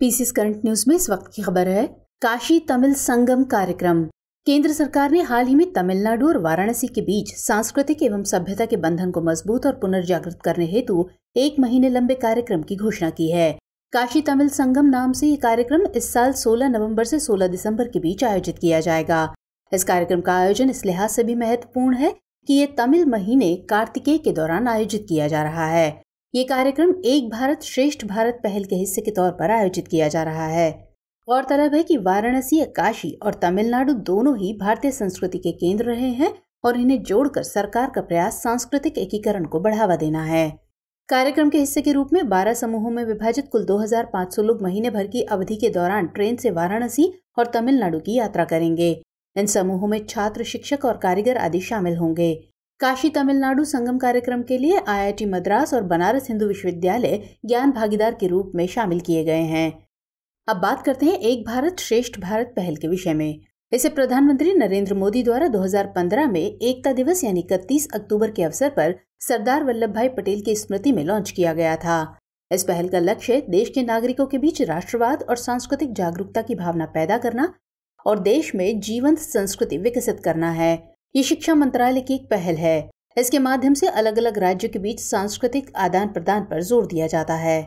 PCS current news में इस वक्त की खबर है काशी तमिल संगम कार्यक्रम केंद्र सरकार ने हाल ही में तमिलनाडु और वाराणसी के बीच सांस्कृतिक एवं सभ्यता के बंधन को मजबूत और पुनर्जागृत करने हेतु एक महीने लंबे कार्यक्रम की घोषणा की है काशी तमिल संगम नाम से ये कार्यक्रम इस साल 16 नवंबर से 16 दिसंबर के बीच आयोजित किया जाएगा इस कार्यक्रम का आयोजन इस लिहाज से भी महत्वपूर्ण है कि ये तमिल महीने कार्तिकेय के दौरान आयोजित किया जा रहा है ये कार्यक्रम एक भारत श्रेष्ठ भारत पहल के हिस्से के तौर पर आयोजित किया जा रहा है गौरतलब है कि वाराणसी काशी और तमिलनाडु दोनों ही भारतीय संस्कृति के केंद्र रहे हैं और इन्हें जोड़कर सरकार का प्रयास सांस्कृतिक एकीकरण को बढ़ावा देना है कार्यक्रम के हिस्से के रूप में 12 समूहों में विभाजित कुल 2,500 लोग महीने भर की अवधि के दौरान ट्रेन से वाराणसी और तमिलनाडु की यात्रा करेंगे इन समूहों में छात्र शिक्षक और कारीगर आदि शामिल होंगे काशी तमिलनाडु संगम कार्यक्रम के लिए आईआईटी मद्रास और बनारस हिंदू विश्वविद्यालय ज्ञान भागीदार के रूप में शामिल किए गए हैं अब बात करते हैं एक भारत श्रेष्ठ भारत पहल के विषय में इसे प्रधानमंत्री नरेंद्र मोदी द्वारा 2015 में एकता दिवस यानी इकतीस अक्टूबर के अवसर पर सरदार वल्लभ भाई पटेल की स्मृति में लॉन्च किया गया था इस पहल का लक्ष्य देश के नागरिकों के बीच राष्ट्रवाद और सांस्कृतिक जागरूकता की भावना पैदा करना और देश में जीवंत संस्कृति विकसित करना है ये शिक्षा मंत्रालय की एक पहल है इसके माध्यम से अलग अलग राज्यों के बीच सांस्कृतिक आदान प्रदान पर जोर दिया जाता है